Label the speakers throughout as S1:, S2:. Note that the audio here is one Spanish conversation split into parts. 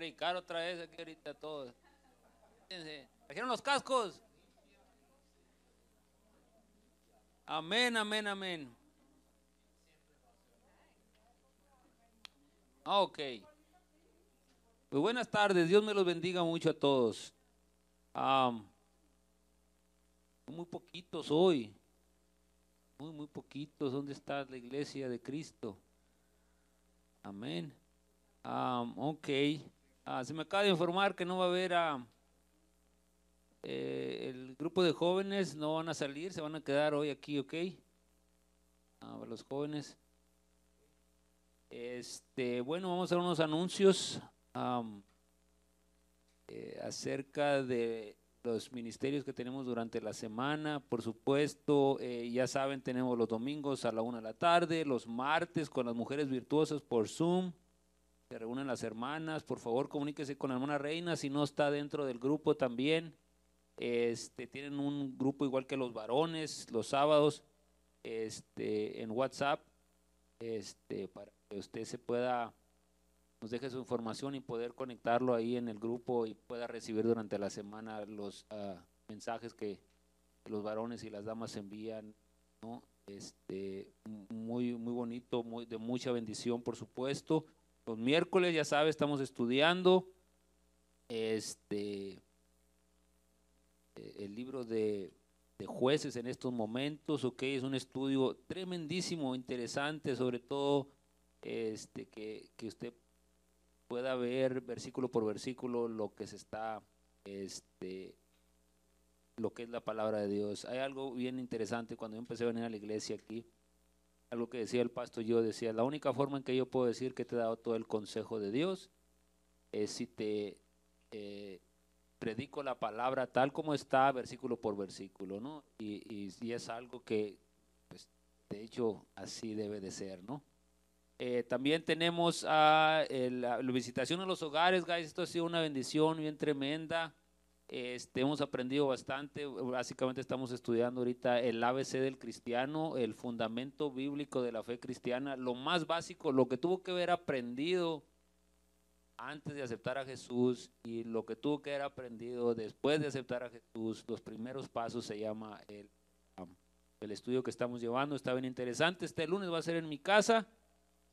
S1: predicar otra vez aquí ahorita todos. Fíjense, trajeron los cascos. Amén, amén, amén. Ah, ok. Pues buenas tardes, Dios me los bendiga mucho a todos. muy poquitos hoy, muy, muy poquitos. ¿Dónde está la iglesia de Cristo? Amén. ok. Ah, se me acaba de informar que no va a haber a, eh, el grupo de jóvenes, no van a salir, se van a quedar hoy aquí, ¿ok? Ah, a los jóvenes. Este, bueno, vamos a hacer unos anuncios eh, acerca de los ministerios que tenemos durante la semana. Por supuesto, eh, ya saben, tenemos los domingos a la una de la tarde, los martes con las mujeres virtuosas por Zoom se reúnen las hermanas, por favor comuníquese con la hermana Reina, si no está dentro del grupo también. Este, tienen un grupo igual que los varones, los sábados, este, en WhatsApp, este, para que usted se pueda, nos deje su información y poder conectarlo ahí en el grupo y pueda recibir durante la semana los ah, mensajes que los varones y las damas envían, ¿no? Este, muy, muy bonito, muy, de mucha bendición, por supuesto. Los pues, miércoles, ya sabes, estamos estudiando este, e, el libro de, jueces en estos momentos, ok, es un estudio tremendísimo, interesante, sobre todo este, que, usted pueda ver versículo por versículo lo que se está, este, lo que es la palabra de Dios. Hay algo bien interesante cuando yo empecé a venir a la iglesia aquí, algo que decía el pastor, yo decía, la única forma en que yo puedo decir que te he dado todo el consejo de Dios es si te eh, predico la palabra tal como está, versículo por versículo, ¿no? Y, y, es algo que, pues, de hecho, así debe de ser, ¿no? Eh, también tenemos a, la, visitación a los hogares, guys, esto ha sido una bendición bien tremenda. Este, hemos aprendido bastante, básicamente estamos estudiando ahorita el ABC del cristiano, el fundamento bíblico de la fe cristiana, lo más básico, lo que tuvo que haber aprendido antes de aceptar a Jesús y lo que tuvo que haber aprendido después de aceptar a Jesús, los primeros pasos se llama el, el estudio que estamos llevando, está bien interesante, este lunes va a ser en mi casa.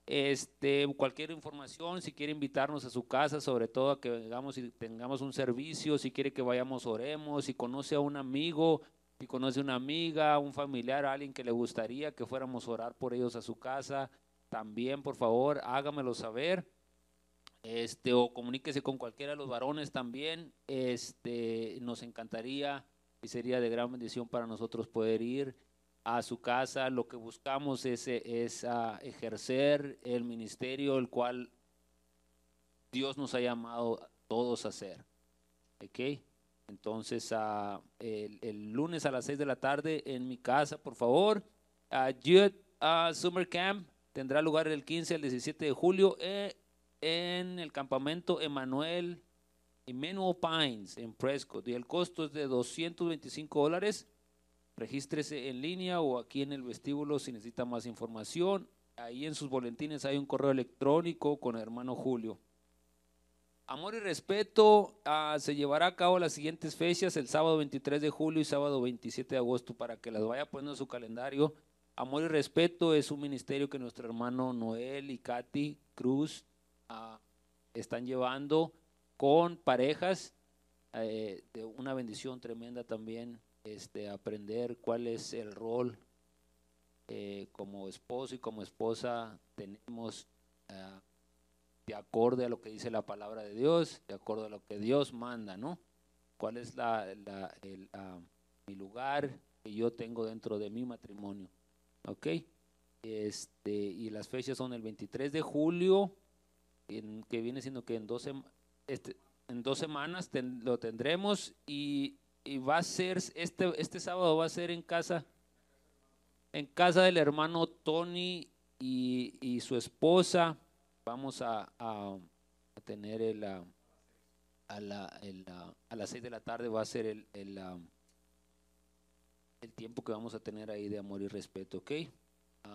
S1: Este, cualquier información, si quiere invitarnos a su casa, sobre todo a que vengamos y tengamos un servicio, si quiere que vayamos, oremos, si conoce a un amigo, si conoce a una amiga, un familiar, alguien que le gustaría que fuéramos a orar por ellos a su casa, también por favor hágamelo saber. Este, o comuníquese con cualquiera de los varones también. Este, nos encantaría y sería de gran bendición para nosotros poder ir a su casa. Lo que buscamos es, es ah, ejercer el ministerio el cual Dios nos ha llamado a todos a hacer. Entonces, ah, el, lunes a las 6 de la tarde en mi casa, por favor. a ah, Summer Camp tendrá lugar el 15 al 17 de julio eh, en el campamento Emanuel Emmanuel Pines en Prescott. Y el costo es de 225 dólares. Regístrese en línea o aquí en el vestíbulo si necesita más información. Ahí en sus boletines hay un correo electrónico con el hermano Julio. Amor y respeto, ah, se llevará a cabo las siguientes fechas, el sábado 23 de julio y sábado 27 de agosto, para que las vaya poniendo en su calendario. Amor y respeto es un ministerio que nuestro hermano Noel y Katy Cruz ah, están llevando con parejas eh, de una bendición tremenda también este, aprender cuál es el rol eh, como esposo y como esposa tenemos ah, de acuerdo a lo que dice la palabra de Dios, de acuerdo a lo que Dios manda, ¿no? ¿Cuál es la, el, ah, mi lugar que yo tengo dentro de mi matrimonio? ¿Ok? Este, y las fechas son el 23 de julio, en, que viene siendo que en este, en dos semanas lo tendremos y y va a ser, este, este sábado va a ser en casa, en casa del hermano Tony y, su esposa. Vamos a, tener el, ah, a, la, ah, a las seis de la tarde va a ser el, ah, el, tiempo que vamos a tener ahí de amor y respeto, ¿ok?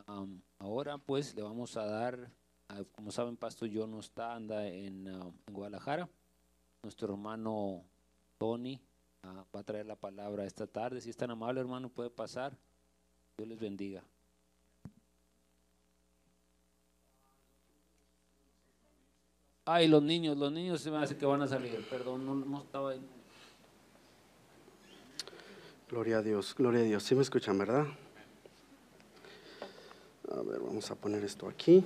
S1: Um, ahora pues le vamos a dar, como saben, Pastor yo no está, anda en Guadalajara. Nuestro hermano Tony Ah, va a traer la palabra esta tarde. Si es tan amable, hermano, puede pasar. Dios les bendiga. Ay, los niños, los niños se me hace que van a salir. Perdón, no, estaba ahí.
S2: Gloria a Dios, gloria a Dios. ¿Sí me escuchan, verdad? A ver, vamos a poner esto aquí.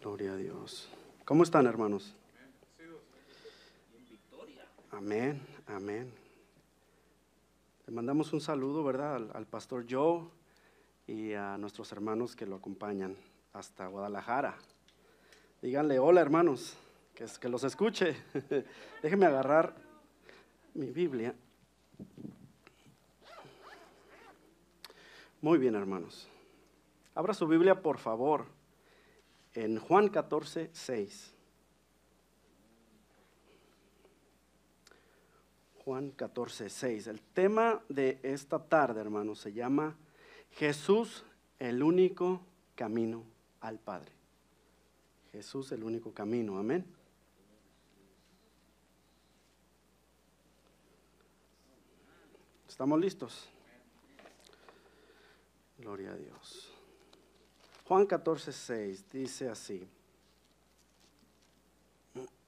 S2: Gloria a Dios. ¿Cómo están, hermanos? Amén, amén. Le mandamos un saludo, ¿verdad? Al, pastor Joe y a nuestros hermanos que lo acompañan hasta Guadalajara. Díganle, hola hermanos, que, que los escuche. Déjenme agarrar mi Biblia. Muy bien, hermanos. Abra su Biblia, por favor, en Juan 14, 6. Juan 14, 6. El tema de esta tarde, hermanos, se llama Jesús, el único camino al Padre. Jesús, el único camino. Amén. ¿Estamos listos? Gloria a Dios. Juan 14, 6 dice así.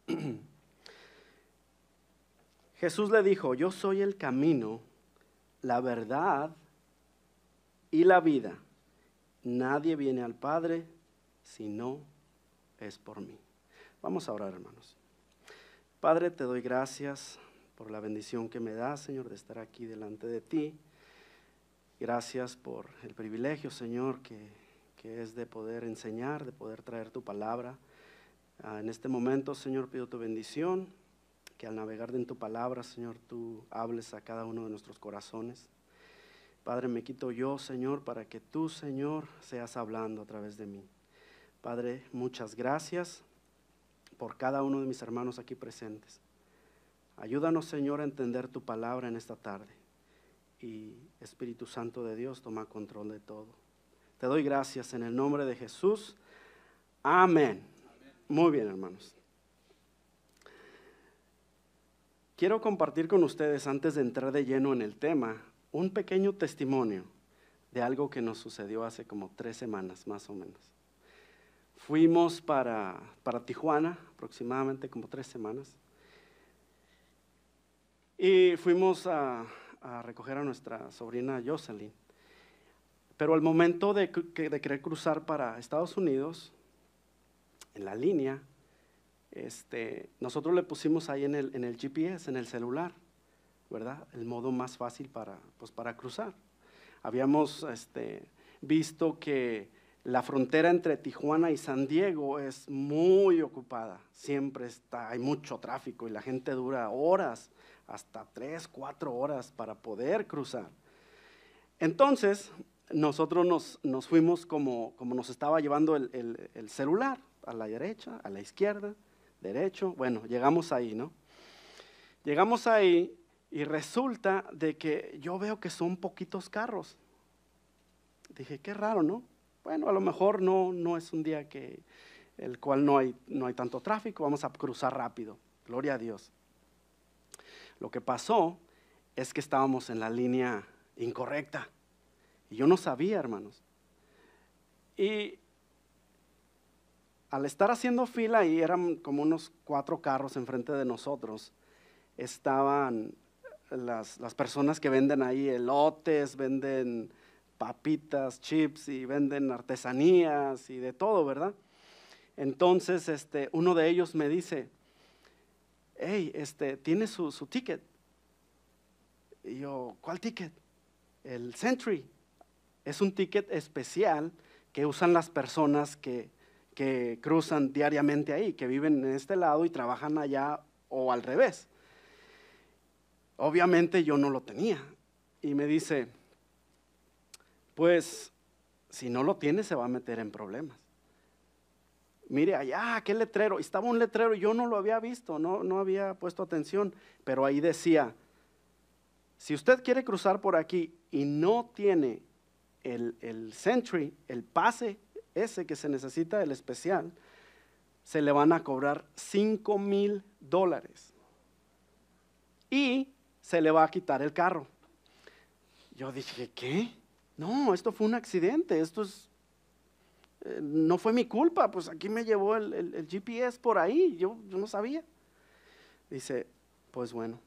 S2: Jesús le dijo, yo soy el camino, la verdad y la vida. Nadie viene al Padre si no es por mí. Vamos a orar, hermanos. Padre, te doy gracias por la bendición que me das, Señor, de estar aquí delante de ti. Gracias por el privilegio, Señor, que, es de poder enseñar, de poder traer tu palabra. Ah, en este momento, Señor, pido tu bendición que al navegar en tu palabra, Señor, tú hables a cada uno de nuestros corazones. Padre, me quito yo, Señor, para que tú, Señor, seas hablando a través de mí. Padre, muchas gracias por cada uno de mis hermanos aquí presentes. Ayúdanos, Señor, a entender tu palabra en esta tarde. Y Espíritu Santo de Dios, toma control de todo. Te doy gracias en el nombre de Jesús. Amén. Muy bien, hermanos. Quiero compartir con ustedes, antes de entrar de lleno en el tema, un pequeño testimonio de algo que nos sucedió hace como tres semanas, más o menos. Fuimos para, Tijuana, aproximadamente como tres semanas, y fuimos a, recoger a nuestra sobrina Jocelyn. Pero al momento de querer cruzar para Estados Unidos, en la línea, este, nosotros le pusimos ahí en el, GPS, en el celular, ¿verdad? El modo más fácil para, pues, cruzar. Habíamos este, visto que la frontera entre Tijuana y San Diego es muy ocupada, siempre está, hay mucho tráfico y la gente dura horas, hasta tres, cuatro horas para poder cruzar. Entonces, nosotros nos, fuimos como, nos estaba llevando el celular, a la derecha, a la izquierda, derecho. Bueno, llegamos ahí, ¿no? Llegamos ahí y resulta de que yo veo que son poquitos carros. Dije, qué raro, ¿no? Bueno, a lo mejor no, no es un día que, el cual no hay, no hay tanto tráfico, vamos a cruzar rápido. Gloria a Dios. Lo que pasó es que estábamos en la línea incorrecta. Y yo no sabía, hermanos. Y al estar haciendo fila y eran como unos cuatro carros enfrente de nosotros, estaban las, personas que venden ahí elotes, venden papitas, chips y venden artesanías y de todo, ¿verdad? Entonces, este, uno de ellos me dice, hey, este, tiene su, su ticket. Y yo, ¿cuál ticket? El Sentry. Es un ticket especial que usan las personas que que cruzan diariamente ahí, que viven en este lado y trabajan allá o al revés. Obviamente yo no lo tenía. Y me dice, pues si no lo tiene se va a meter en problemas. Mire allá, qué letrero. Estaba un letrero, yo no lo había visto, no, no había puesto atención, pero ahí decía, si usted quiere cruzar por aquí y no tiene el, el Sentry, el pase ese que se necesita, el especial, se le van a cobrar 5 mil dólares. Y se le va a quitar el carro. Yo dije, ¿qué? No, esto fue un accidente, esto es, eh, no fue mi culpa, pues aquí me llevó el, GPS por ahí, yo no sabía. Dice, pues bueno,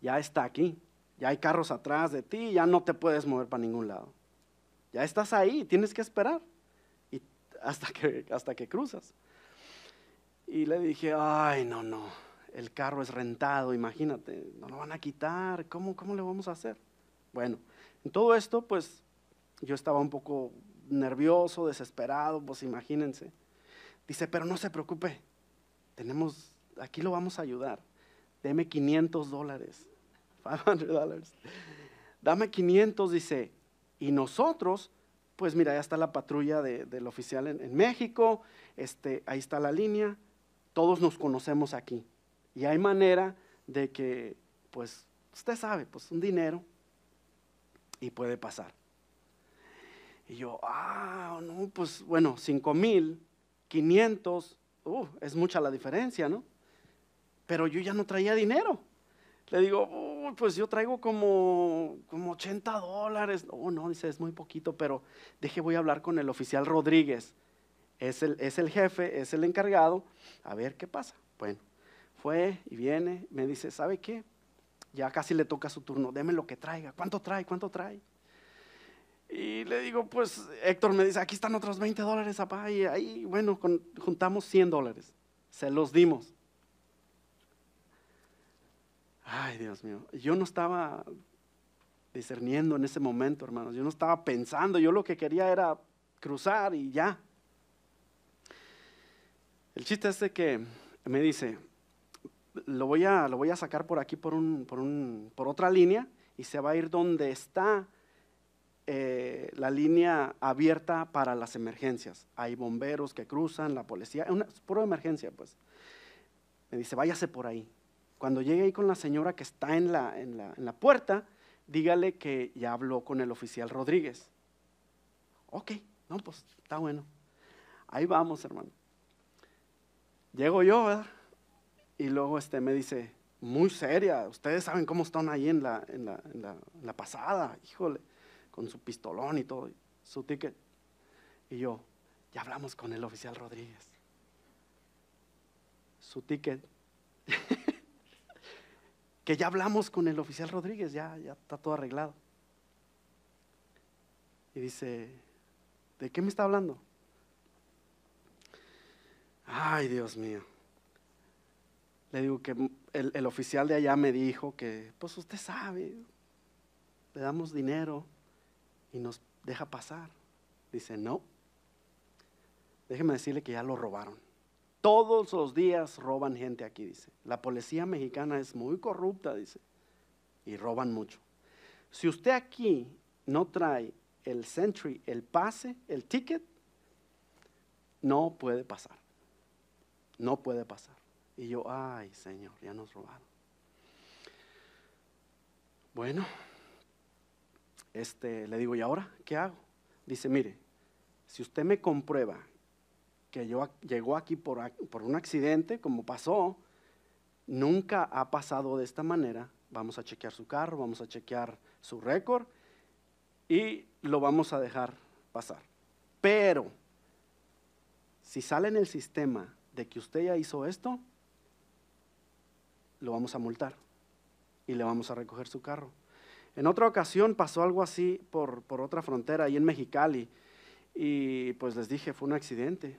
S2: ya está aquí, ya hay carros atrás de ti, ya no te puedes mover para ningún lado. Ya estás ahí, tienes que esperar hasta que, hasta que cruzas. Y le dije, ay, no, no, el carro es rentado, imagínate, no lo van a quitar, ¿cómo, cómo le vamos a hacer? Bueno, en todo esto, pues yo estaba un poco nervioso, desesperado, pues imagínense. Dice, pero no se preocupe, tenemos, aquí lo vamos a ayudar. Deme 500 dólares, 500 dólares. Dame 500, dice, y nosotros pues mira, ya está la patrulla del oficial en, México, este, ahí está la línea, todos nos conocemos aquí. Y hay manera de que, pues, usted sabe, pues un dinero y puede pasar. Y yo, ah, no, pues bueno, 5 mil, 500, uh, es mucha la diferencia, ¿no? Pero yo ya no traía dinero. Le digo, pues yo traigo como, 80 dólares. Oh, no, dice, es muy poquito, pero deje, voy a hablar con el oficial Rodríguez. Es el, jefe, es el encargado. A ver qué pasa. Bueno, fue y viene, me dice, ¿sabe qué? Ya casi le toca su turno, deme lo que traiga. ¿Cuánto trae? ¿Cuánto trae? Y le digo, pues Héctor me dice, aquí están otros 20 dólares, papá. Y ahí, bueno, juntamos 100 dólares. Se los dimos. Ay, Dios mío, yo no estaba discerniendo en ese momento, hermanos. Yo no estaba pensando, yo lo que quería era cruzar y ya. El chiste es que me dice, lo voy a, lo voy a sacar por aquí, por, otra línea, y se va a ir donde está eh, la línea abierta para las emergencias. Hay bomberos que cruzan, la policía, una, es pura emergencia, pues. Me dice, váyase por ahí. Cuando llegue ahí con la señora que está en la, en la, puerta, dígale que ya habló con el oficial Rodríguez. Ok, no, pues está bueno. Ahí vamos, hermano. Llego yo, ¿verdad? Y luego este me dice, muy seria, ustedes saben cómo están ahí en la, en la pasada, híjole, con su pistolón y todo, su ticket. Y yo, ya hablamos con el oficial Rodríguez. Su ticket. que ya hablamos con el oficial Rodríguez, ya, ya está todo arreglado. Y dice, ¿de qué me está hablando? Ay, Dios mío. Le digo que el, el, oficial de allá me dijo que, pues usted sabe, le damos dinero y nos deja pasar. Dice, no. Déjeme decirle que ya lo robaron. Todos los días roban gente aquí, dice. La policía mexicana es muy corrupta, dice, y roban mucho. Si usted aquí no trae el Sentry, el pase, el ticket, no puede pasar. No puede pasar. Y yo, ay, Señor, ya nos robaron. Bueno, este, le digo, ¿y ahora qué hago? Dice, mire, si usted me comprueba que yo, llegó aquí por, un accidente, como pasó, nunca ha pasado de esta manera. Vamos a chequear su carro, vamos a chequear su récord y lo vamos a dejar pasar. Pero si sale en el sistema de que usted ya hizo esto, lo vamos a multar y le vamos a recoger su carro. En otra ocasión pasó algo así por, por otra frontera, ahí en Mexicali, y pues les dije, fue un accidente,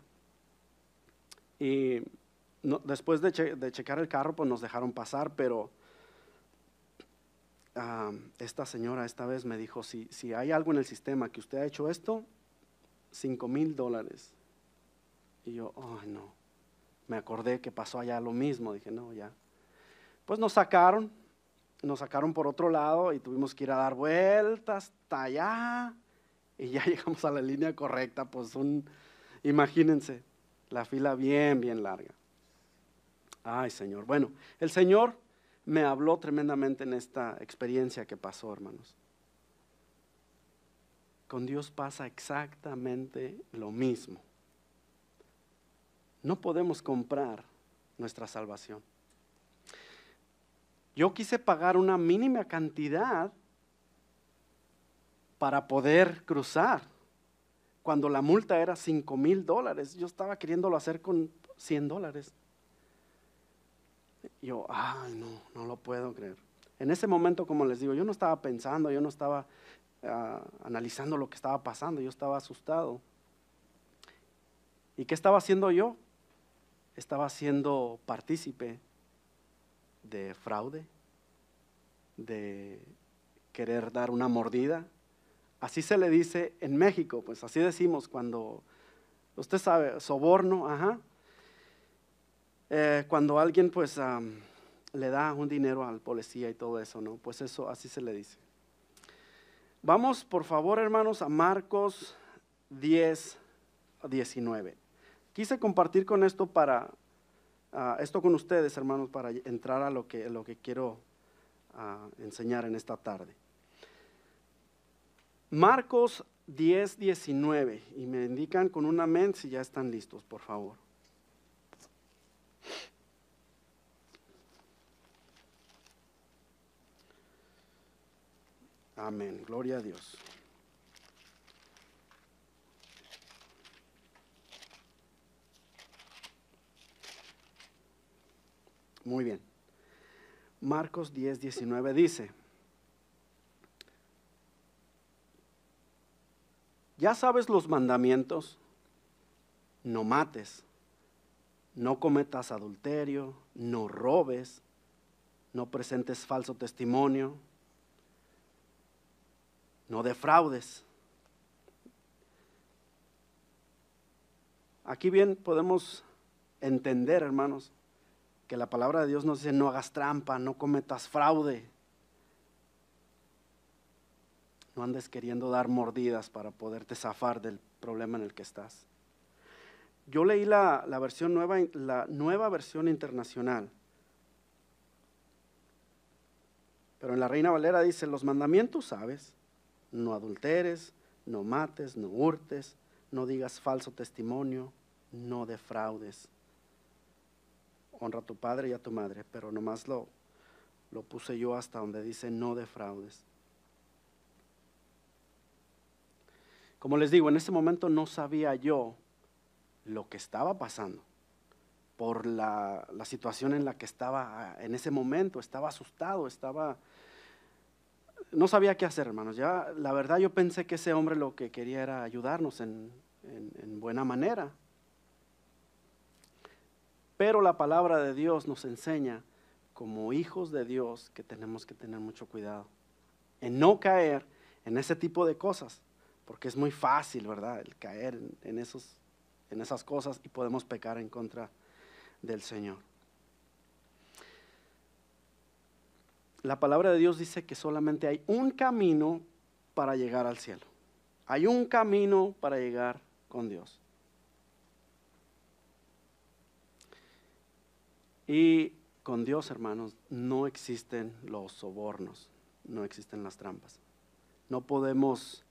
S2: y después de, checar el carro, pues nos dejaron pasar, pero esta señora esta vez me dijo, si, si hay algo en el sistema que usted ha hecho esto, 5 mil dólares. Y yo, ay no, me acordé que pasó allá lo mismo, dije, no, ya. Pues nos sacaron, nos sacaron por otro lado y tuvimos que ir a dar vueltas hasta allá y ya llegamos a la línea correcta, pues un, imagínense. La fila bien, bien larga. Ay, Señor. Bueno, el Señor me habló tremendamente en esta experiencia que pasó, hermanos. Con Dios pasa exactamente lo mismo. No podemos comprar nuestra salvación. Yo quise pagar una mínima cantidad para poder cruzar cuando la multa era 5 mil dólares. Yo estaba queriéndolo hacer con 100 dólares. Yo, ay, no, no lo puedo creer. En ese momento, como les digo, yo no estaba pensando, yo no estaba ah, analizando lo que estaba pasando, yo estaba asustado. ¿Y qué estaba haciendo yo? Estaba siendo partícipe de fraude, de querer dar una mordida, Así se le dice en México, pues así decimos cuando, usted sabe, soborno, ajá. Eh, cuando alguien pues le da un dinero al policía y todo eso, ¿no? Pues eso así se le dice. Vamos por favor hermanos a Marcos 10, 19. Quise compartir con esto para, ah, esto con ustedes hermanos, para entrar a lo que, lo que quiero ah, enseñar en esta tarde. Marcos 10, 19. Y me indican con un amén si ya están listos, por favor. Amén, gloria a Dios. Muy bien. Marcos 10, 19 dice, ya sabes los mandamientos, no mates, no cometas adulterio, no robes, no presentes falso testimonio, no defraudes. Aquí bien podemos entender, hermanos, que la palabra de Dios nos dice no hagas trampa, no cometas fraude, no andes queriendo dar mordidas para poderte zafar del problema en el que estás. Yo leí la, versión nueva, la nueva versión internacional. Pero en la Reina Valera dice, los mandamientos sabes, no adulteres, no mates, no hurtes, no digas falso testimonio, no defraudes. Honra a tu padre y a tu madre, pero nomás lo, lo puse yo hasta donde dice no defraudes. Como les digo, en ese momento no sabía yo lo que estaba pasando por la, situación en la que estaba en ese momento. Estaba asustado, estaba... No sabía qué hacer, hermanos. Ya, la verdad, yo pensé que ese hombre lo que quería era ayudarnos en buena manera. Pero la palabra de Dios nos enseña, como hijos de Dios, que tenemos que tener mucho cuidado en no caer en ese tipo de cosas porque es muy fácil, ¿verdad?, el caer en, esos, en esas cosas y podemos pecar en contra del Señor. La palabra de Dios dice que solamente hay un camino para llegar al cielo. Hay un camino para llegar con Dios. Y con Dios, hermanos, no existen los sobornos, no existen las trampas. No podemos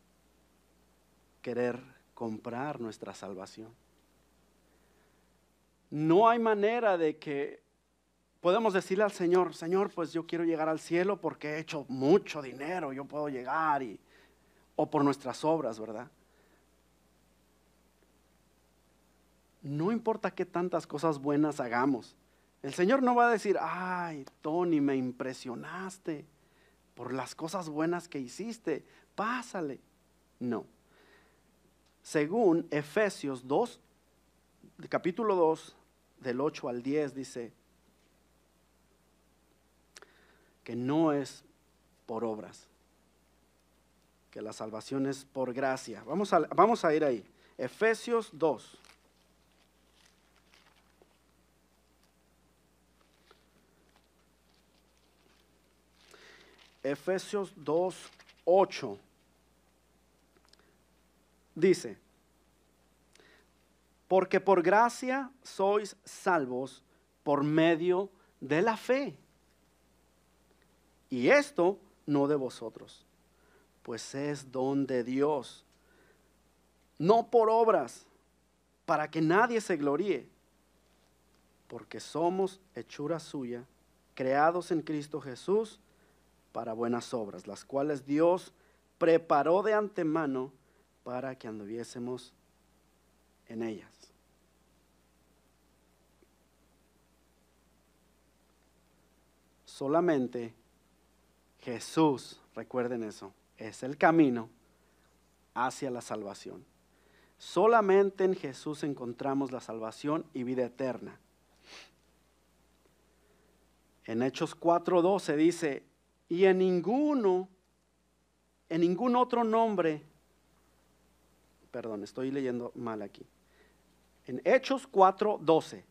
S2: querer comprar nuestra salvación. No hay manera de que podemos decirle al Señor, Señor, pues yo quiero llegar al cielo porque he hecho mucho dinero, yo puedo llegar y o por nuestras obras, ¿verdad? No importa qué tantas cosas buenas hagamos. El Señor no va a decir, ay, Tony, me impresionaste por las cosas buenas que hiciste, pásale. No según Efesios 2, capítulo 2, del 8 al 10, dice que no es por obras, que la salvación es por gracia. Vamos a, vamos a ir ahí. Efesios 2. Efesios 2, 8 dice, porque por gracia sois salvos por medio de la fe. Y esto no de vosotros, pues es don de Dios, no por obras, para que nadie se gloríe, porque somos hechura suya, creados en Cristo Jesús para buenas obras, las cuales Dios preparó de antemano para que anduviésemos en ellas. Solamente Jesús, recuerden eso, es el camino hacia la salvación. Solamente en Jesús encontramos la salvación y vida eterna. En Hechos 4:12 dice, y en ninguno, en ningún otro nombre Perdón, estoy leyendo mal aquí. En Hechos 12.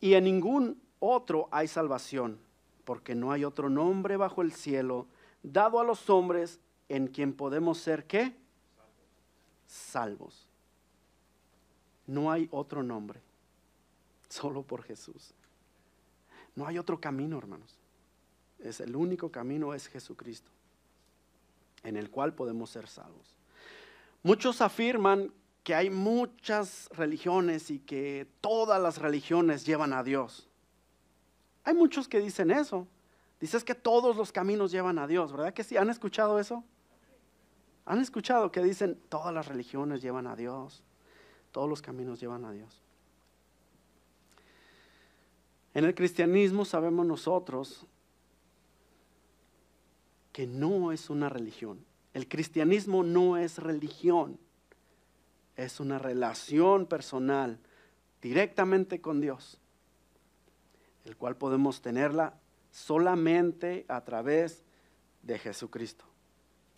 S2: Y en ningún otro hay salvación, porque no hay otro nombre bajo el cielo dado a los hombres en quien podemos ser qué? Salvos. No hay otro nombre, solo por Jesús. No hay otro camino, hermanos. Es el único camino es Jesucristo en el cual podemos ser salvos. Muchos afirman que hay muchas religiones y que todas las religiones llevan a Dios. Hay muchos que dicen eso. Dices que todos los caminos llevan a Dios, ¿verdad que sí? ¿Han escuchado eso? ¿Han escuchado que dicen todas las religiones llevan a Dios? Todos los caminos llevan a Dios. En el cristianismo sabemos nosotros que no es una religión. El cristianismo no es religión, es una relación personal directamente con Dios, el cual podemos tenerla solamente a través de Jesucristo.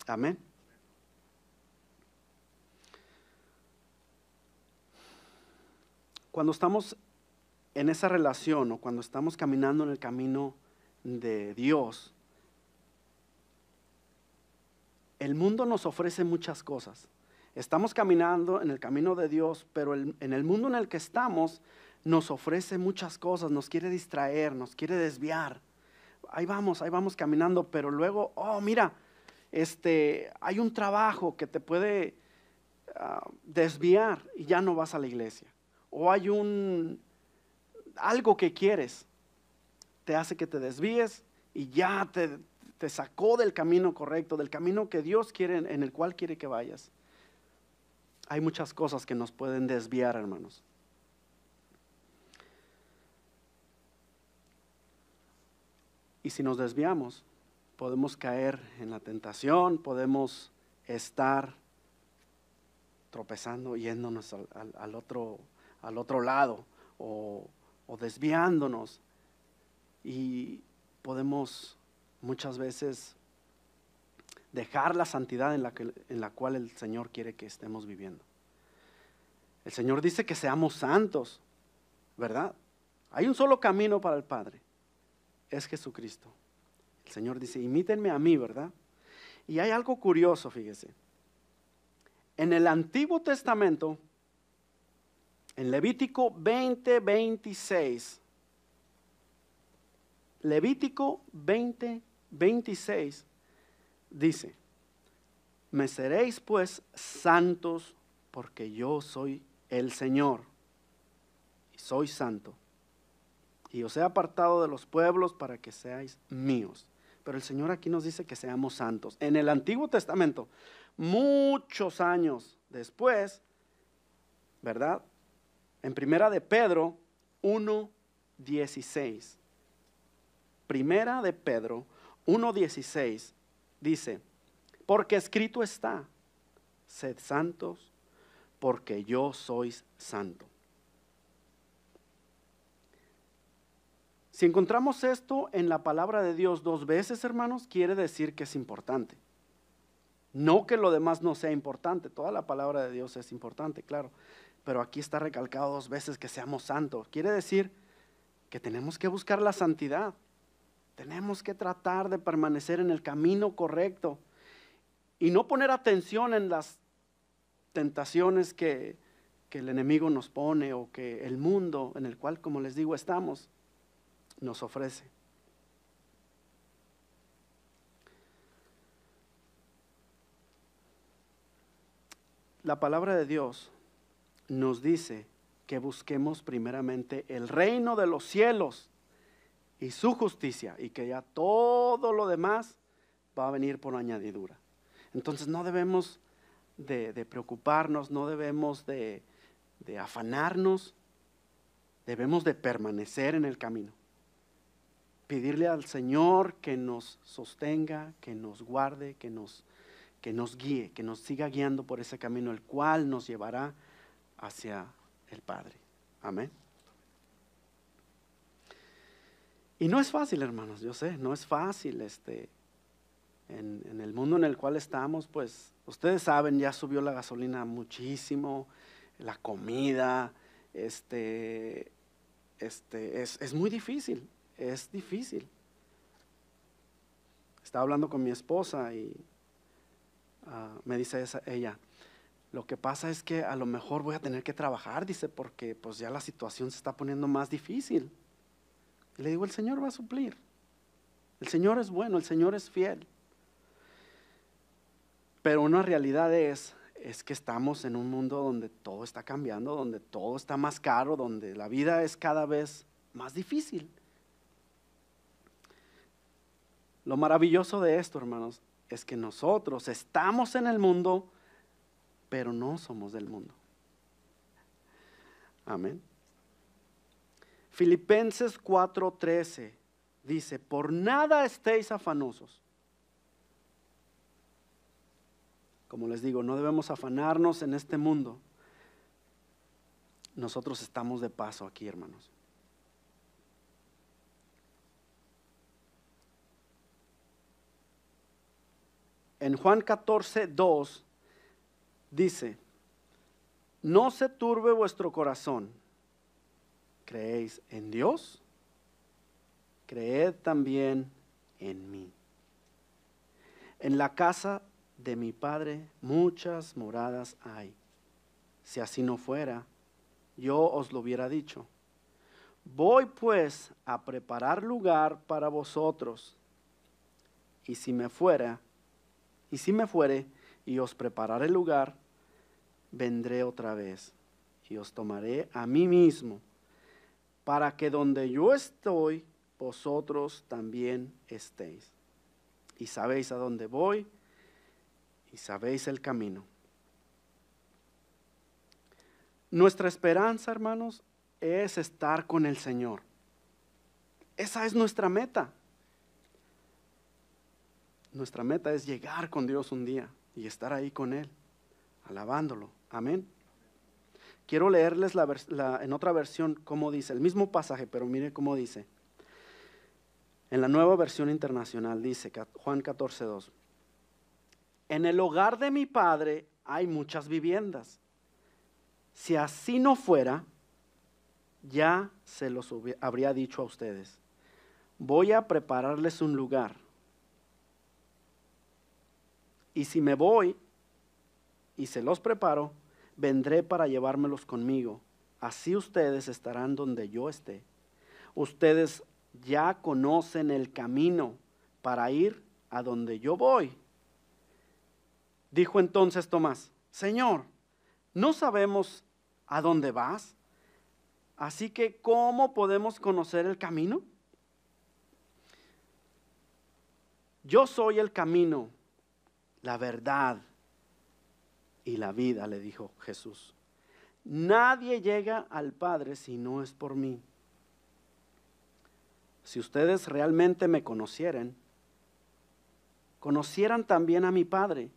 S2: Amén. Cuando estamos en esa relación o cuando estamos caminando en el camino de Dios, el mundo nos ofrece muchas cosas. Estamos caminando en el camino de Dios, pero en el mundo en el que estamos nos ofrece muchas cosas, nos quiere distraer, nos quiere desviar. Ahí vamos, ahí vamos caminando, pero luego, oh, mira, este, hay un trabajo que te puede ah, desviar y ya no vas a la iglesia. O hay un algo que quieres, te hace que te desvíes y ya te, te sacó del camino correcto, del camino que Dios quiere, en el cual quiere que vayas. Hay muchas cosas que nos pueden desviar, hermanos. Y si nos desviamos, podemos caer en la tentación, podemos estar tropezando, yéndonos al, otro, al otro, lado o desviándonos. Y podemos muchas veces dejar la santidad en la, en la cual el Señor quiere que estemos viviendo. El Señor dice que seamos santos, ¿verdad? Hay un solo camino para el Padre, es Jesucristo. El Señor dice, imítenme a mí, ¿verdad? Y hay algo curioso, fíjese. En el Antiguo Testamento, en Levítico 20, 26, Levítico 20, 26 dice, me seréis pues santos porque yo soy el Señor y soy santo. Y os he apartado de los pueblos para que seáis míos. Pero el Señor aquí nos dice que seamos santos. En el Antiguo Testamento, muchos años después, ¿verdad? En primera de Pedro 1.16. Primera de Pedro 1.16 dice, porque escrito está, sed santos porque yo sois santo. Si encontramos esto en la palabra de Dios dos veces, hermanos, quiere decir que es importante. No que lo demás no sea importante, toda la palabra de Dios es importante, claro, pero aquí está recalcado dos veces que seamos santos. Quiere decir que tenemos que buscar la santidad. Tenemos que tratar de permanecer en el camino correcto y no poner atención en las tentaciones que, el enemigo nos pone o que el mundo en el cual, como les digo, estamos, nos ofrece. La palabra de Dios nos dice que busquemos primeramente el reino de los cielos y su justicia y que ya todo lo demás va a venir por añadidura. Entonces no debemos de, preocuparnos, no debemos de, de afanarnos, debemos de permanecer en el camino. Pedirle al Señor que nos sostenga, que nos guarde, que nos, que nos guíe, que nos siga guiando por ese camino, el cual nos llevará hacia el Padre. Amén. Y no es fácil, hermanos, yo sé, no es fácil. Este, en, el mundo en el cual estamos, pues ustedes saben, ya subió la gasolina muchísimo, la comida, este, este, es, muy difícil, es difícil. Estaba hablando con mi esposa y ah, me dice ella, lo que pasa es que a lo mejor voy a tener que trabajar, dice, porque pues ya la situación se está poniendo más difícil. Y le digo, el Señor va a suplir. El Señor es bueno, el Señor es fiel. Pero una realidad es, es que estamos en un mundo donde todo está cambiando, donde todo está más caro, donde la vida es cada vez más difícil. Lo maravilloso de esto, hermanos, es que nosotros estamos en el mundo, pero no somos del mundo. Amén. Filipenses 4:13 dice, por nada estéis afanosos. Como les digo, no debemos afanarnos en este mundo. Nosotros estamos de paso aquí, hermanos. En Juan 14, dice, no se turbe vuestro corazón creéis en Dios, creed también en mí. En la casa de mi Padre muchas moradas hay. Si así no fuera, yo os lo hubiera dicho. Voy pues a preparar lugar para vosotros. Y si me fuera, y si me fuere, y os prepararé lugar, vendré otra vez y os tomaré a mí mismo para que donde yo estoy, vosotros también estéis. Y sabéis a dónde voy y sabéis el camino. Nuestra esperanza, hermanos, es estar con el Señor. Esa es nuestra meta. Nuestra meta es llegar con Dios un día y estar ahí con Él, alabándolo. Amén. Quiero leerles en otra versión cómo dice, el mismo pasaje, pero mire cómo dice. En la nueva versión internacional dice Juan 14:2. En el hogar de mi padre hay muchas viviendas. Si así no fuera, ya se los habría dicho a ustedes. Voy a prepararles un lugar. Y si me voy y se los preparo, vendré para llevármelos conmigo. Así ustedes estarán donde yo esté. Ustedes ya conocen el camino para ir a donde yo voy. Dijo entonces Tomás, Señor, no sabemos a dónde vas, así que ¿cómo podemos conocer el camino? Yo soy el camino, la verdad y la vida, le dijo Jesús. Nadie llega al Padre si no es por mí. Si ustedes realmente me conocieran, conocieran también a mi Padre.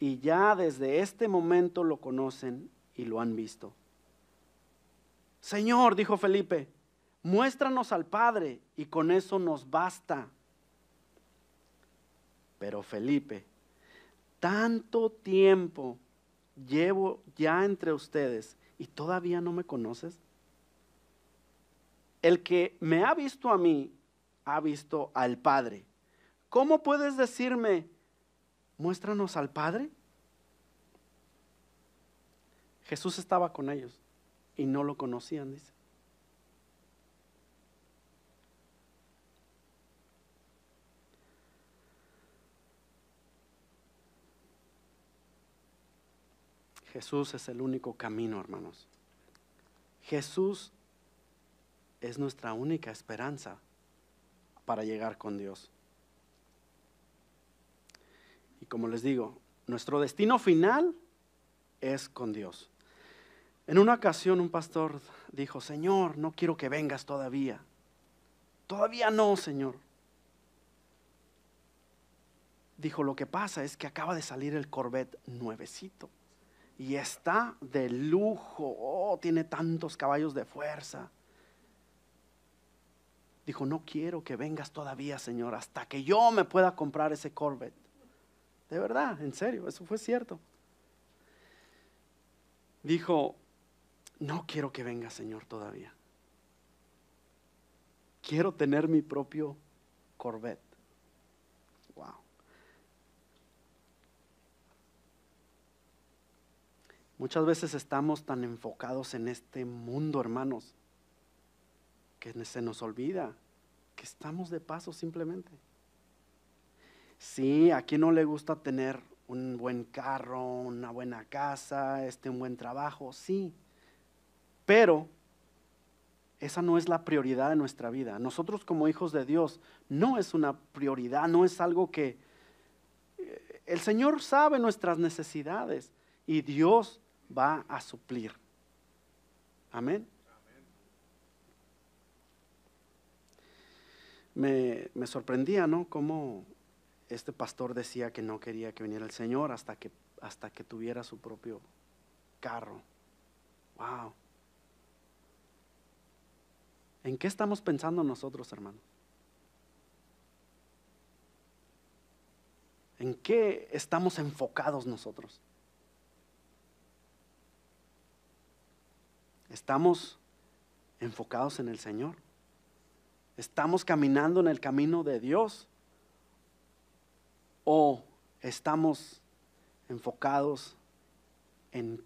S2: Y ya desde este momento lo conocen y lo han visto. Señor, dijo Felipe, muéstranos al Padre y con eso nos basta. Pero Felipe tanto tiempo llevo ya entre ustedes y todavía no me conoces? El que me ha visto a mí, ha visto al Padre. ¿Cómo puedes decirme, muéstranos al Padre? Jesús estaba con ellos y no lo conocían, dice. Jesús es el único camino, hermanos. Jesús es nuestra única esperanza para llegar con Dios. Y como les digo, nuestro destino final es con Dios. En una ocasión un pastor dijo, Señor, no quiero que vengas todavía. Todavía no, Señor. Dijo, lo que pasa es que acaba de salir el Corvette nuevecito y está de lujo, oh, tiene tantos caballos de fuerza. Dijo, no quiero que vengas todavía, Señor, hasta que yo me pueda comprar ese Corvette. De verdad, en serio, eso fue cierto. Dijo, no quiero que vengas, Señor, todavía. Quiero tener mi propio Corvette. Muchas veces estamos tan enfocados en este mundo, hermanos, que se nos olvida que estamos de paso simplemente. Sí, a quien no le gusta tener un buen carro, una buena casa, este un buen trabajo, sí. Pero esa no es la prioridad de nuestra vida. Nosotros como hijos de Dios no es una prioridad, no es algo que eh, el Señor sabe nuestras necesidades y Dios va a suplir. Amén. Me, me sorprendía, ¿no? Cómo este pastor decía que no quería que viniera el Señor hasta que, hasta que tuviera su propio carro. Wow. ¿En qué estamos pensando nosotros, hermano? ¿En qué estamos enfocados nosotros? ¿Estamos enfocados en el Señor? ¿Estamos caminando en el camino de Dios? ¿O estamos enfocados en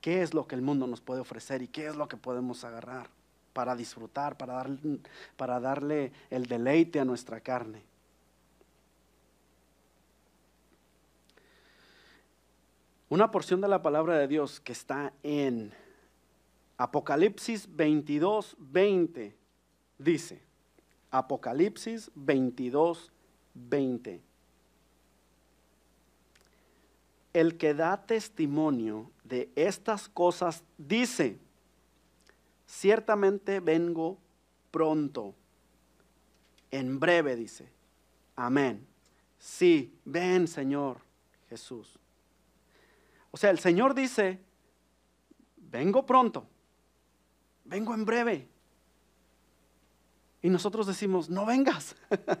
S2: qué es lo que el mundo nos puede ofrecer y qué es lo que podemos agarrar para disfrutar, para darle, para darle el deleite a nuestra carne? Una porción de la palabra de Dios que está en Apocalipsis 22, 20 dice, Apocalipsis 22, 20. El que da testimonio de estas cosas dice, ciertamente vengo pronto, en breve dice, amén. Sí, ven Señor Jesús. O sea, el Señor dice, vengo pronto vengo en breve. Y nosotros decimos, no vengas,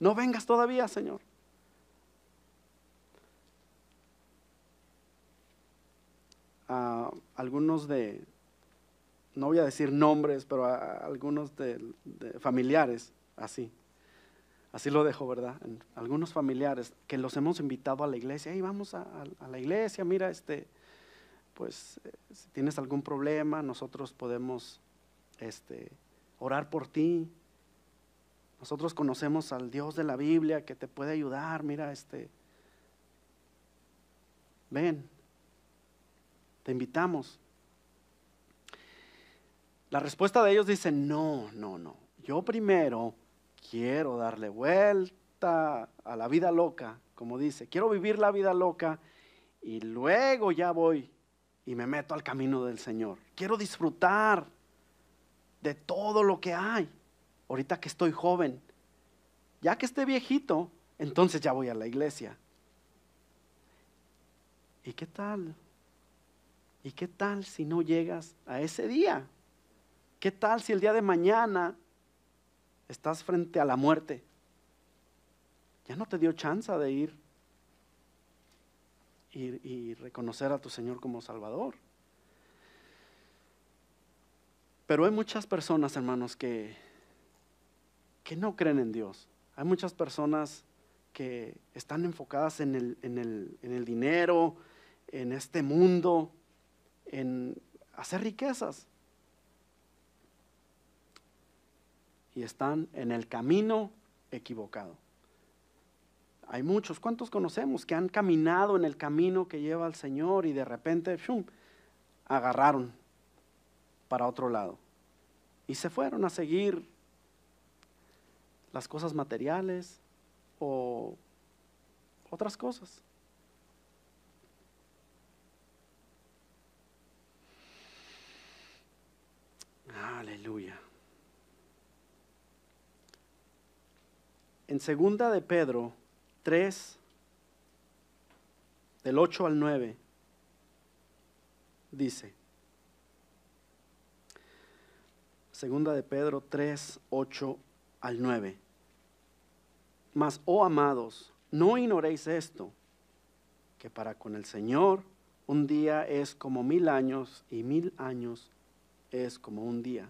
S2: no vengas todavía, Señor. A algunos de, no voy a decir nombres, pero a algunos de, familiares, así, así lo dejo, ¿verdad? Algunos familiares que los hemos invitado a la iglesia, y vamos a la iglesia, mira, este, pues eh, si tienes algún problema, nosotros podemos este, orar por ti. Nosotros conocemos al Dios de la Biblia que te puede ayudar. Mira, este, ven, te invitamos. La respuesta de ellos dice, no, no, no. Yo primero quiero darle vuelta a la vida loca, como dice. Quiero vivir la vida loca y luego ya voy y me meto al camino del Señor. Quiero disfrutar de todo lo que hay. Ahorita que estoy joven, ya que esté viejito, entonces ya voy a la iglesia. ¿Y qué tal? ¿Y qué tal si no llegas a ese día? ¿Qué tal si el día de mañana estás frente a la muerte? Ya no te dio chance de ir y, reconocer a tu Señor como Salvador. Pero hay muchas personas, hermanos, que, que no creen en Dios. Hay muchas personas que están enfocadas en el dinero, en este mundo, en hacer riquezas. Y están en el camino equivocado. Hay muchos, ¿cuántos conocemos que han caminado en el camino que lleva al Señor y de repente, shum, agarraron para otro lado y se fueron a seguir las cosas materiales o otras cosas? Aleluya. En segunda de Pedro 3, del 8 al 9, dice, segunda de Pedro 3, 8 al 9, mas, oh amados, no ignoréis esto, que para con el Señor un día es como mil años y mil años es como un día.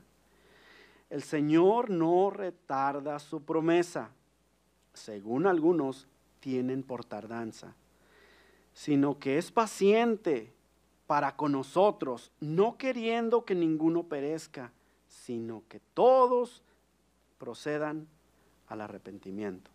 S2: El Señor no retarda su promesa, según algunos tienen por tardanza, sino que es paciente para con nosotros, no queriendo que ninguno perezca, sino que todos procedan al arrepentimiento.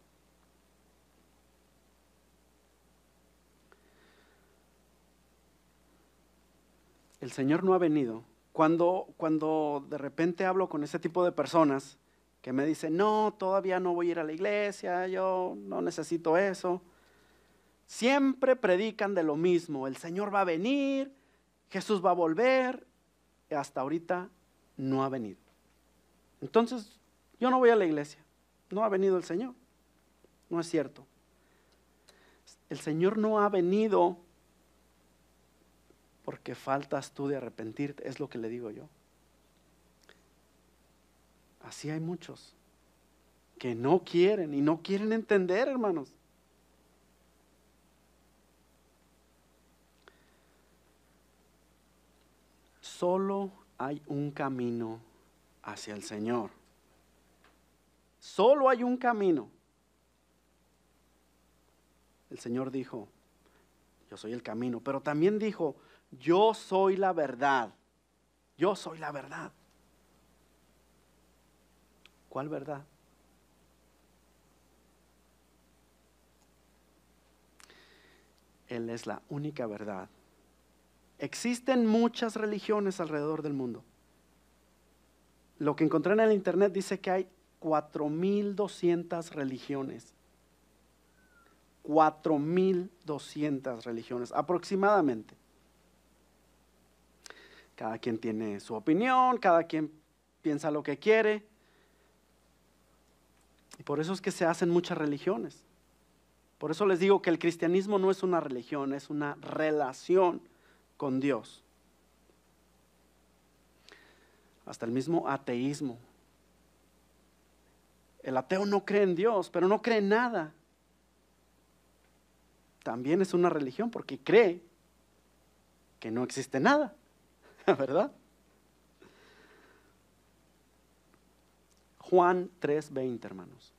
S2: El Señor no ha venido. Cuando, cuando de repente hablo con ese tipo de personas, que me dice, no, todavía no voy a ir a la iglesia, yo no necesito eso. Siempre predican de lo mismo, el Señor va a venir, Jesús va a volver, y hasta ahorita no ha venido. Entonces, yo no voy a la iglesia, no ha venido el Señor, no es cierto. El Señor no ha venido porque faltas tú de arrepentirte, es lo que le digo yo. Así hay muchos que no quieren y no quieren entender, hermanos. Solo hay un camino hacia el Señor. Solo hay un camino. El Señor dijo, yo soy el camino, pero también dijo, yo soy la verdad. Yo soy la verdad. ¿Cuál verdad? Él es la única verdad. Existen muchas religiones alrededor del mundo. Lo que encontré en el internet dice que hay 4.200 religiones. 4.200 religiones aproximadamente. Cada quien tiene su opinión, cada quien piensa lo que quiere por eso es que se hacen muchas religiones. Por eso les digo que el cristianismo no es una religión, es una relación con Dios. Hasta el mismo ateísmo. El ateo no cree en Dios, pero no cree en nada. También es una religión porque cree que no existe nada, ¿verdad? Juan 3:20, hermanos.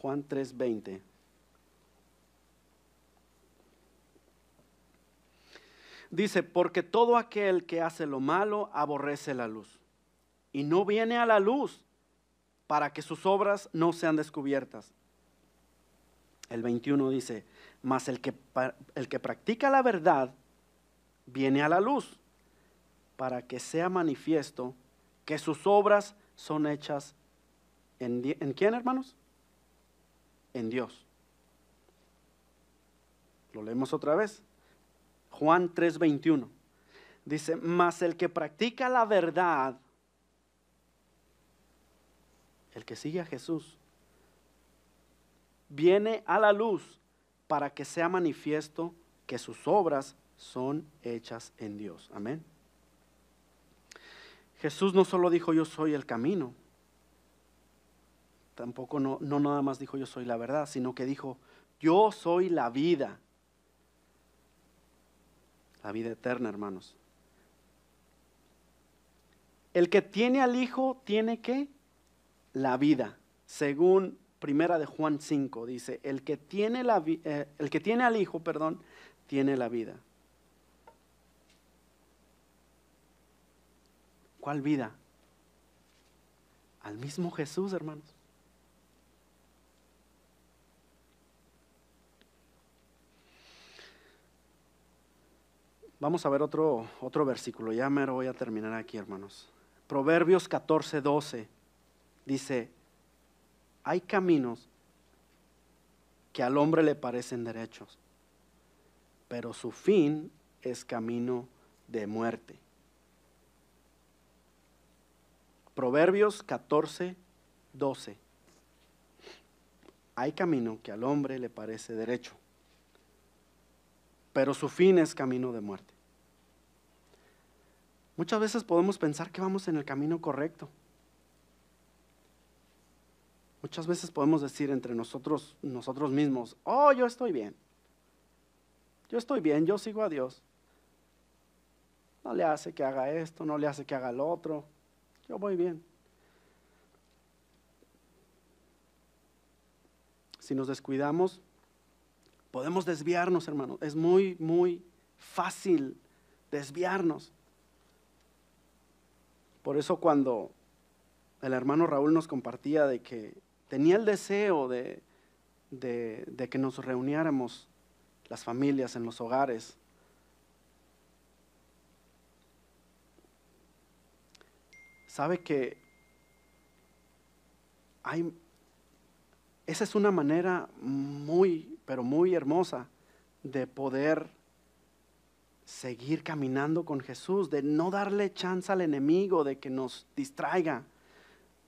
S2: Juan 3:20. Dice, porque todo aquel que hace lo malo aborrece la luz y no viene a la luz para que sus obras no sean descubiertas. El 21 dice, mas el que, el que practica la verdad viene a la luz para que sea manifiesto que sus obras son hechas en, en quién, hermanos? en Dios. Lo leemos otra vez. Juan 3:21. Dice, mas el que practica la verdad, el que sigue a Jesús, viene a la luz para que sea manifiesto que sus obras son hechas en Dios. Amén. Jesús no solo dijo yo soy el camino, Tampoco no, no nada más dijo yo soy la verdad, sino que dijo yo soy la vida. La vida eterna, hermanos. El que tiene al Hijo tiene que la vida. Según Primera de Juan 5 dice, el que tiene, la, eh, el que tiene al Hijo, perdón, tiene la vida. ¿Cuál vida? Al mismo Jesús, hermanos. Vamos a ver otro, otro versículo, ya me voy a terminar aquí, hermanos. Proverbios 14, 12 dice, hay caminos que al hombre le parecen derechos, pero su fin es camino de muerte. Proverbios 14, 12. Hay camino que al hombre le parece derecho, pero su fin es camino de muerte. Muchas veces podemos pensar que vamos en el camino correcto. Muchas veces podemos decir entre nosotros, nosotros mismos, oh, yo estoy bien. Yo estoy bien, yo sigo a Dios. No le hace que haga esto, no le hace que haga lo otro. Yo voy bien. Si nos descuidamos, Podemos desviarnos, hermano Es muy, muy fácil desviarnos. Por eso cuando el hermano Raúl nos compartía de que tenía el deseo de, que nos reuniéramos las familias en los hogares, sabe que hay, esa es una manera muy pero muy hermosa, de poder seguir caminando con Jesús, de no darle chance al enemigo de que nos distraiga,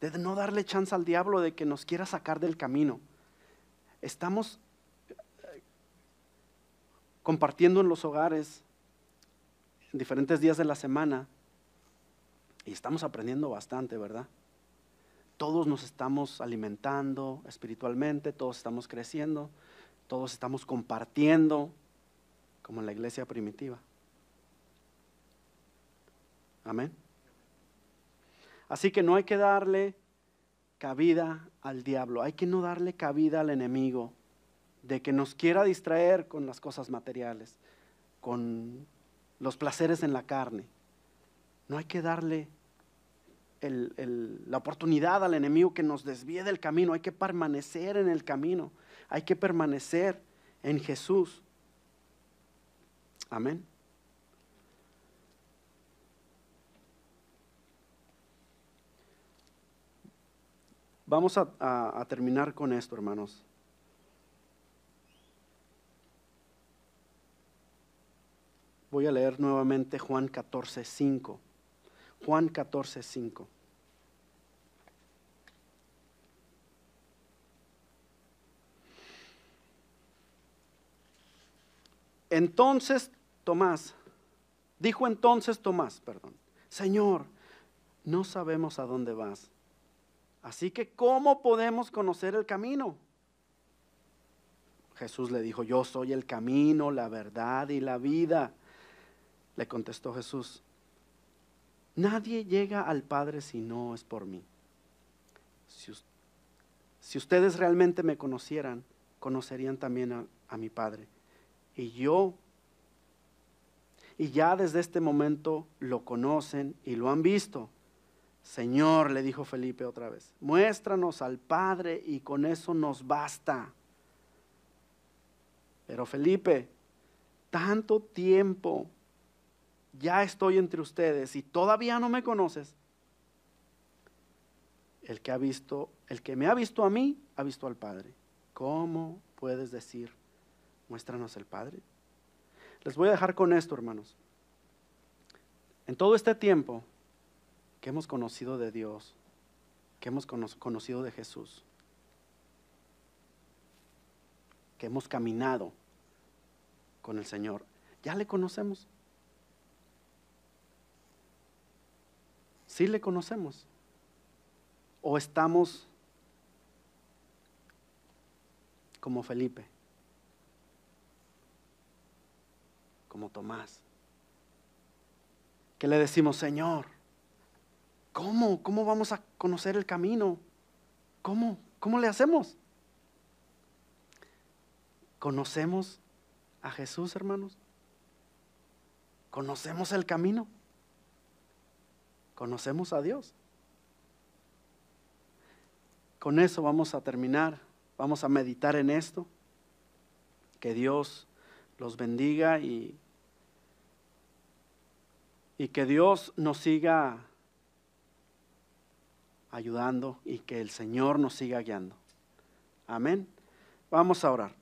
S2: de no darle chance al diablo de que nos quiera sacar del camino. Estamos eh, compartiendo en los hogares en diferentes días de la semana y estamos aprendiendo bastante, ¿verdad? Todos nos estamos alimentando espiritualmente, todos estamos creciendo todos estamos compartiendo, como la iglesia primitiva. Amén. Así que no hay que darle cabida al diablo, hay que no darle cabida al enemigo de que nos quiera distraer con las cosas materiales, con los placeres en la carne. No hay que darle la oportunidad al enemigo que nos desvíe del camino, hay que permanecer en el camino. Hay que permanecer en Jesús. Amén. Vamos a, terminar con esto, hermanos. Voy a leer nuevamente Juan 14, 5. Juan 14, 5. Entonces Tomás, dijo entonces Tomás, perdón, Señor, no sabemos a dónde vas. Así que, ¿cómo podemos conocer el camino? Jesús le dijo, yo soy el camino, la verdad y la vida. Le contestó Jesús, nadie llega al Padre si no es por mí. Si, ustedes realmente me conocieran, conocerían también a mi Padre y yo. Y ya desde este momento lo conocen y lo han visto. Señor, le dijo Felipe otra vez, muéstranos al Padre y con eso nos basta. Pero Felipe, tanto tiempo ya estoy entre ustedes y todavía no me conoces. El que ha visto, el que me ha visto a mí, ha visto al Padre. ¿Cómo puedes decir muéstranos el Padre. Les voy a dejar con esto, hermanos. En todo este tiempo que hemos conocido de Dios, que hemos conocido de Jesús, que hemos caminado con el Señor, ya le conocemos. Sí le conocemos. O estamos como Felipe, como Tomás. Que le decimos, Señor, ¿cómo? ¿Cómo vamos a conocer el camino? ¿Cómo? ¿Cómo le hacemos? ¿Conocemos a Jesús, hermanos? ¿Conocemos el camino? ¿Conocemos a Dios? Con eso vamos a terminar, vamos a meditar en esto. Que Dios los bendiga y y que Dios nos siga ayudando y que el Señor nos siga guiando. Amén. Vamos a orar.